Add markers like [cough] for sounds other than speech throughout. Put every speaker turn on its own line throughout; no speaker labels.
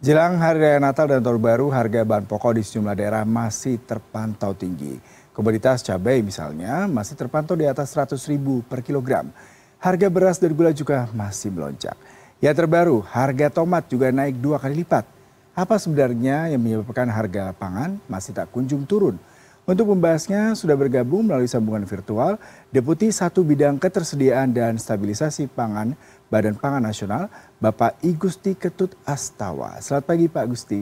Jelang hari raya Natal dan Tahun Baru, harga bahan pokok di sejumlah daerah masih terpantau tinggi. Komoditas cabai misalnya masih terpantau di atas 100 ribu per kilogram. Harga beras dan gula juga masih melonjak. Yang terbaru, harga tomat juga naik dua kali lipat. Apa sebenarnya yang menyebabkan harga pangan masih tak kunjung turun? Untuk membahasnya sudah bergabung melalui sambungan virtual Deputi Satu Bidang Ketersediaan dan Stabilisasi Pangan Badan Pangan Nasional, Bapak Igusti Ketut Astawa. Selamat pagi Pak Gusti.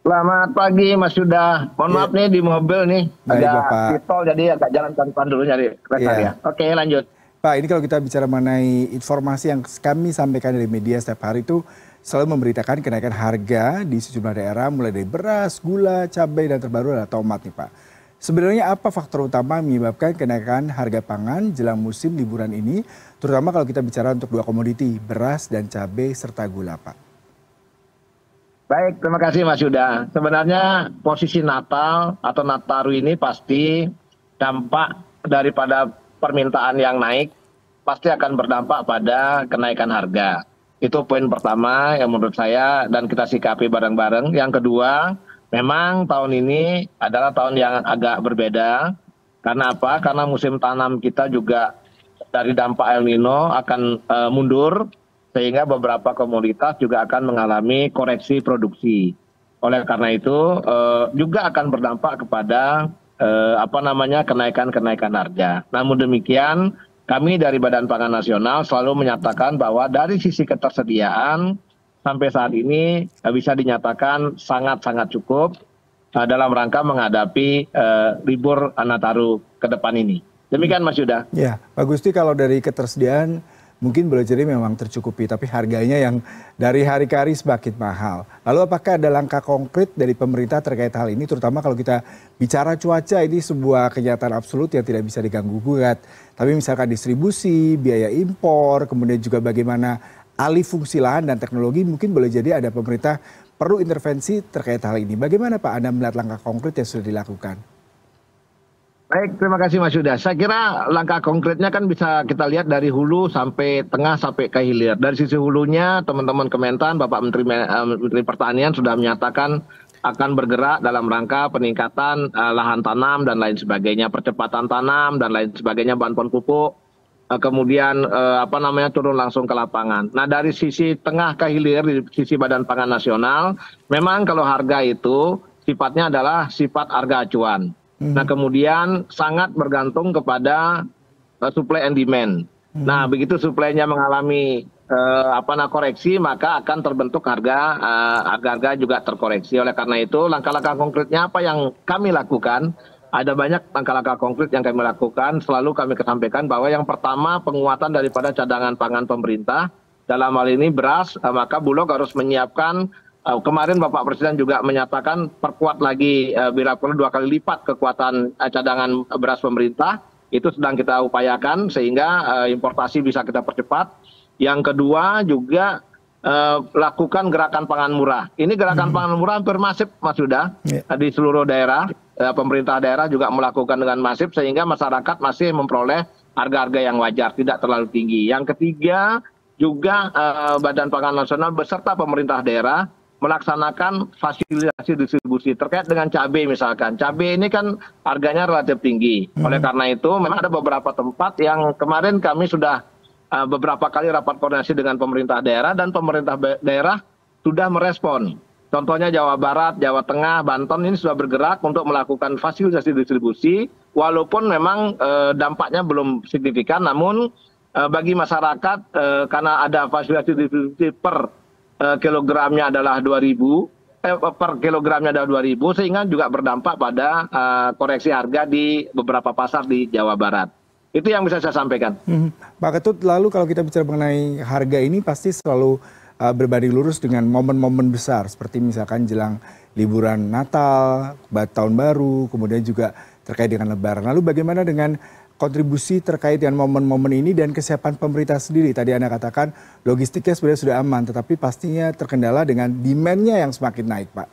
Selamat pagi Mas Yuda. Mohon yeah. maaf nih di mobil nih. Baik, ada Bapak. tol jadi agak jalan pelan dulu nyari kereta yeah. ya. Oke lanjut.
Pak ini kalau kita bicara mengenai informasi yang kami sampaikan dari media setiap hari itu selalu memberitakan kenaikan harga di sejumlah daerah mulai dari beras, gula, cabai dan terbaru adalah tomat nih Pak. Sebenarnya apa faktor utama menyebabkan kenaikan harga pangan jelang musim liburan ini, terutama kalau kita bicara untuk dua komoditi, beras dan cabai serta gula, Pak?
Baik, terima kasih Mas Yuda. Sebenarnya posisi Natal atau Nataru ini pasti dampak daripada permintaan yang naik pasti akan berdampak pada kenaikan harga. Itu poin pertama yang menurut saya dan kita sikapi bareng-bareng. Yang kedua, Memang tahun ini adalah tahun yang agak berbeda. Karena apa? Karena musim tanam kita juga dari dampak El Nino akan e, mundur sehingga beberapa komoditas juga akan mengalami koreksi produksi. Oleh karena itu e, juga akan berdampak kepada e, apa namanya kenaikan-kenaikan harga. Namun demikian kami dari Badan Pangan Nasional selalu menyatakan bahwa dari sisi ketersediaan sampai saat ini eh, bisa dinyatakan sangat-sangat cukup eh, dalam rangka menghadapi eh, libur Anataru ke depan ini. Demikian Mas Yuda. Ya, Pak
Gusti kalau dari ketersediaan mungkin boleh jadi memang tercukupi, tapi harganya yang dari hari ke hari semakin mahal. Lalu apakah ada langkah konkret dari pemerintah terkait hal ini, terutama kalau kita bicara cuaca ini sebuah kenyataan absolut yang tidak bisa diganggu gugat. Tapi misalkan distribusi, biaya impor, kemudian juga bagaimana alih fungsi lahan dan teknologi mungkin boleh jadi ada pemerintah perlu intervensi terkait hal ini. Bagaimana Pak Anda melihat langkah konkret yang sudah dilakukan?
Baik, terima kasih Mas Yuda. Saya kira langkah konkretnya kan bisa kita lihat dari hulu sampai tengah sampai ke hilir. Dari sisi hulunya, teman-teman Kementan, Bapak Menteri, eh, Menteri Pertanian sudah menyatakan akan bergerak dalam rangka peningkatan uh, lahan tanam dan lain sebagainya, percepatan tanam dan lain sebagainya, bahan pupuk Eh, kemudian eh, apa namanya turun langsung ke lapangan. Nah dari sisi tengah ke hilir di sisi Badan Pangan Nasional, memang kalau harga itu sifatnya adalah sifat harga acuan. Hmm. Nah kemudian sangat bergantung kepada uh, supply and demand. Hmm. Nah begitu suplainya mengalami uh, apa nah koreksi maka akan terbentuk harga uh, harga juga terkoreksi. Oleh karena itu langkah-langkah konkretnya apa yang kami lakukan? ada banyak langkah-langkah konkret yang kami lakukan. Selalu kami kesampaikan bahwa yang pertama penguatan daripada cadangan pangan pemerintah dalam hal ini beras, eh, maka Bulog harus menyiapkan eh, kemarin Bapak Presiden juga menyatakan perkuat lagi eh, bila perlu dua kali lipat kekuatan cadangan beras pemerintah. Itu sedang kita upayakan sehingga importasi bisa kita percepat. Yang kedua juga Uh, lakukan gerakan pangan murah. Ini gerakan hmm. pangan murah hampir masif Mas Yuda yeah. di seluruh daerah Eh, pemerintah daerah juga melakukan dengan masif sehingga masyarakat masih memperoleh harga-harga yang wajar, tidak terlalu tinggi. Yang ketiga juga eh, Badan Pangan Nasional beserta pemerintah daerah melaksanakan fasilitasi distribusi terkait dengan cabai misalkan. Cabai ini kan harganya relatif tinggi. Hmm. Oleh karena itu memang ada beberapa tempat yang kemarin kami sudah eh, beberapa kali rapat koordinasi dengan pemerintah daerah dan pemerintah daerah sudah merespon Contohnya Jawa Barat, Jawa Tengah, Banten ini sudah bergerak untuk melakukan fasilitasi distribusi, walaupun memang e, dampaknya belum signifikan, namun e, bagi masyarakat e, karena ada fasilitasi distribusi per e, kilogramnya adalah 2.000, eh, per kilogramnya adalah 2.000, sehingga juga berdampak pada e, koreksi harga di beberapa pasar di Jawa Barat. Itu yang bisa saya sampaikan.
Hmm. Pak Ketut, lalu kalau kita bicara mengenai harga ini pasti selalu uh, berbanding lurus dengan momen-momen besar seperti misalkan jelang liburan Natal, tahun baru, kemudian juga terkait dengan lebaran. Lalu bagaimana dengan kontribusi terkait dengan momen-momen ini dan kesiapan pemerintah sendiri? Tadi Anda katakan logistiknya sebenarnya sudah aman, tetapi pastinya terkendala dengan demand-nya yang semakin naik, Pak.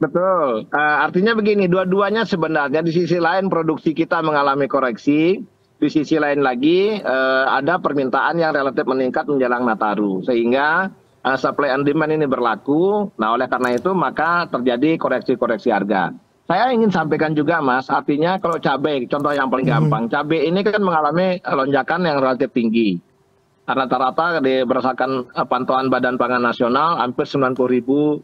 Betul. Uh, artinya begini, dua-duanya sebenarnya di sisi lain produksi kita mengalami koreksi, di sisi lain lagi uh, ada permintaan yang relatif meningkat menjelang Nataru sehingga uh, supply and demand ini berlaku. Nah, oleh karena itu maka terjadi koreksi-koreksi harga. Saya ingin sampaikan juga Mas, artinya kalau cabai contoh yang paling hmm. gampang, hmm. cabai ini kan mengalami lonjakan yang relatif tinggi. Rata-rata berdasarkan eh, pantauan Badan Pangan Nasional hampir 90 ribu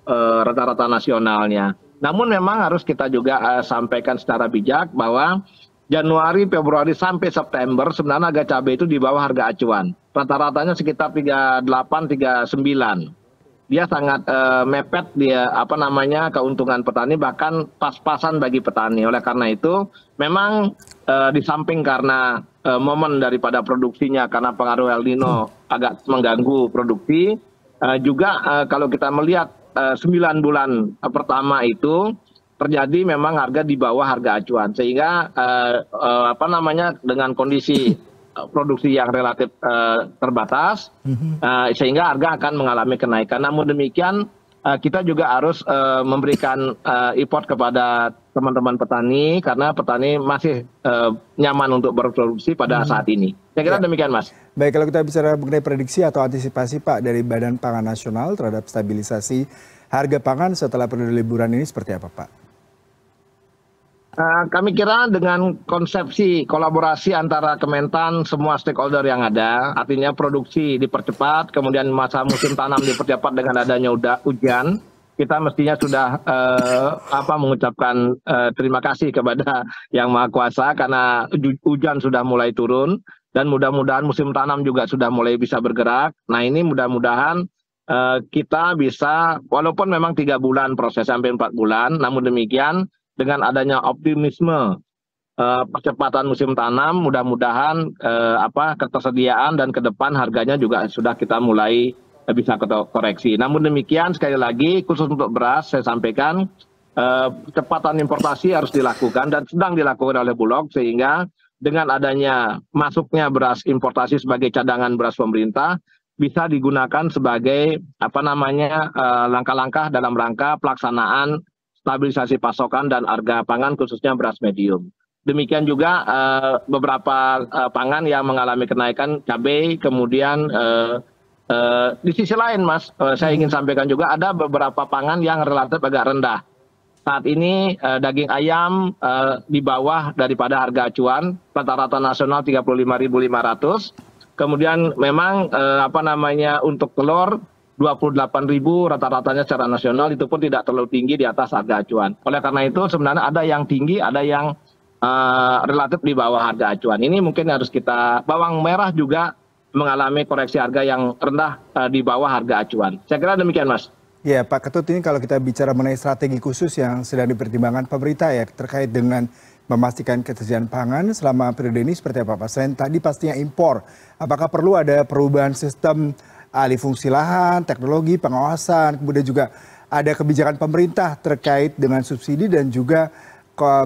rata-rata nasionalnya. Namun memang harus kita juga uh, sampaikan secara bijak bahwa Januari, Februari sampai September sebenarnya harga cabai itu di bawah harga acuan. Rata-ratanya sekitar 38 39. Dia sangat uh, mepet dia apa namanya keuntungan petani bahkan pas-pasan bagi petani. Oleh karena itu memang uh, di samping karena uh, momen daripada produksinya karena pengaruh El Nino agak mengganggu produksi uh, juga uh, kalau kita melihat uh, 9 bulan pertama itu terjadi memang harga di bawah harga acuan sehingga eh, eh, apa namanya dengan kondisi [laughs] produksi yang relatif eh, terbatas mhm. eh, sehingga harga akan mengalami kenaikan. Namun demikian eh, kita juga harus eh, memberikan eh, import kepada teman-teman petani karena petani masih eh, nyaman untuk berproduksi pada hmm. saat ini. Saya kira ya. demikian, Mas.
Baik, kalau kita bicara mengenai prediksi atau antisipasi Pak dari Badan Pangan Nasional terhadap stabilisasi harga pangan setelah periode liburan ini seperti apa, Pak?
Eh, kami kira dengan konsepsi kolaborasi antara Kementan semua stakeholder yang ada, artinya produksi dipercepat, kemudian masa musim tanam dipercepat dengan adanya udah hujan, kita mestinya sudah uh, apa mengucapkan uh, terima kasih kepada Yang Maha Kuasa karena hujan sudah mulai turun dan mudah-mudahan musim tanam juga sudah mulai bisa bergerak. Nah ini mudah-mudahan uh, kita bisa walaupun memang tiga bulan proses sampai empat bulan, namun demikian dengan adanya optimisme uh, percepatan musim tanam mudah-mudahan uh, apa ketersediaan dan ke depan harganya juga sudah kita mulai uh, bisa koreksi. Namun demikian sekali lagi khusus untuk beras saya sampaikan uh, kecepatan importasi harus dilakukan dan sedang dilakukan oleh Bulog sehingga dengan adanya masuknya beras importasi sebagai cadangan beras pemerintah bisa digunakan sebagai apa namanya langkah-langkah dalam rangka pelaksanaan stabilisasi pasokan dan harga pangan khususnya beras medium. Demikian juga uh, beberapa uh, pangan yang mengalami kenaikan cabai, kemudian uh, uh, di sisi lain, Mas, uh, saya ingin sampaikan juga ada beberapa pangan yang relatif agak rendah. Saat ini uh, daging ayam uh, di bawah daripada harga acuan rata-rata nasional 35.500. Kemudian memang uh, apa namanya untuk telur ribu rata-ratanya secara nasional itu pun tidak terlalu tinggi di atas harga acuan. Oleh karena itu sebenarnya ada yang tinggi, ada yang uh, relatif di bawah harga acuan. Ini mungkin harus kita bawang merah juga mengalami koreksi harga yang rendah uh, di bawah harga acuan. Saya kira demikian, Mas.
Ya, Pak Ketut ini kalau kita bicara mengenai strategi khusus yang sedang dipertimbangkan pemerintah ya terkait dengan memastikan ketersediaan pangan selama periode ini seperti apa Pak? Selain tadi pastinya impor, apakah perlu ada perubahan sistem alih fungsi lahan, teknologi, pengawasan, kemudian juga ada kebijakan pemerintah terkait dengan subsidi dan juga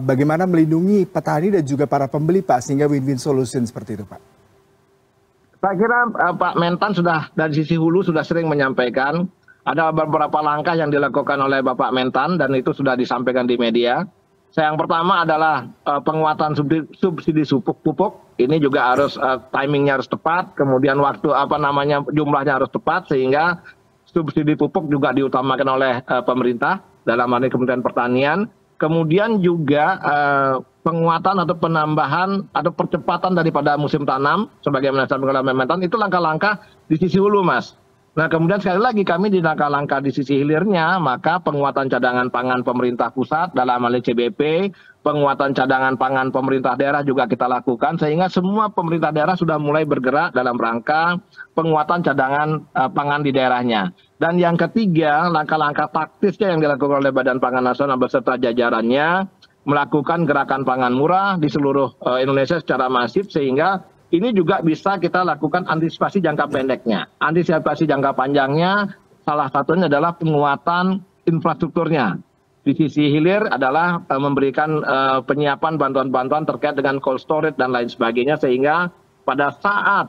bagaimana melindungi petani dan juga para pembeli Pak sehingga win-win solution seperti itu Pak.
Saya kira eh, Pak Mentan sudah dari sisi hulu sudah sering menyampaikan ada beberapa langkah yang dilakukan oleh Bapak Mentan dan itu sudah disampaikan di media yang pertama adalah eh, penguatan subsidi pupuk ini juga harus eh, timingnya harus tepat kemudian waktu apa namanya jumlahnya harus tepat sehingga subsidi pupuk juga diutamakan oleh eh, pemerintah dalam hal ini Kementerian Pertanian kemudian juga penguatan atau penambahan atau percepatan daripada musim tanam sebagai disampaikan oleh Mentan itu langkah-langkah di sisi hulu Mas Nah kemudian sekali lagi kami di langkah-langkah di sisi hilirnya, maka penguatan cadangan pangan pemerintah pusat dalam hal CBP, penguatan cadangan pangan pemerintah daerah juga kita lakukan, sehingga semua pemerintah daerah sudah mulai bergerak dalam rangka penguatan cadangan uh, pangan di daerahnya. Dan yang ketiga, langkah-langkah taktisnya yang dilakukan oleh Badan Pangan Nasional beserta jajarannya, melakukan gerakan pangan murah di seluruh uh, Indonesia secara masif sehingga ini juga bisa kita lakukan antisipasi jangka ya. pendeknya. Antisipasi jangka panjangnya salah satunya adalah penguatan infrastrukturnya. Di sisi hilir adalah uh, memberikan uh, penyiapan bantuan-bantuan terkait dengan cold storage dan lain sebagainya sehingga pada saat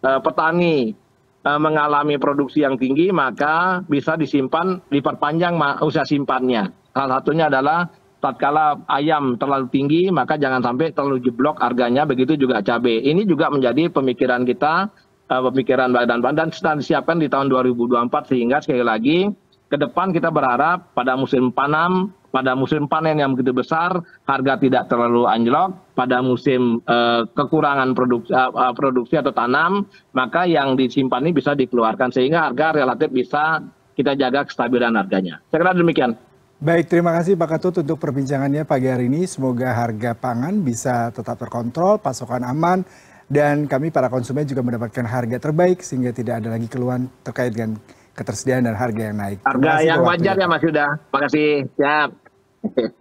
uh, petani uh, mengalami produksi yang tinggi maka bisa disimpan diperpanjang usia simpannya. Salah satunya adalah tatkala ayam terlalu tinggi maka jangan sampai terlalu jeblok harganya begitu juga cabai ini juga menjadi pemikiran kita eh, pemikiran badan badan sedang disiapkan di tahun 2024 sehingga sekali lagi ke depan kita berharap pada musim panam pada musim panen yang begitu besar harga tidak terlalu anjlok pada musim eh, kekurangan produksi, eh, eh, produksi atau tanam maka yang disimpan ini bisa dikeluarkan sehingga harga relatif bisa kita jaga kestabilan harganya. Saya kira demikian.
Baik, terima kasih Pak Ketut untuk perbincangannya pagi hari ini. Semoga harga pangan bisa tetap terkontrol, pasokan aman, dan kami para konsumen juga mendapatkan harga terbaik sehingga tidak ada lagi keluhan terkait dengan ketersediaan dan harga yang naik. Harga yang wajar ya
Mas Yuda. Terima kasih. Siap.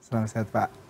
Selamat
sehat Pak.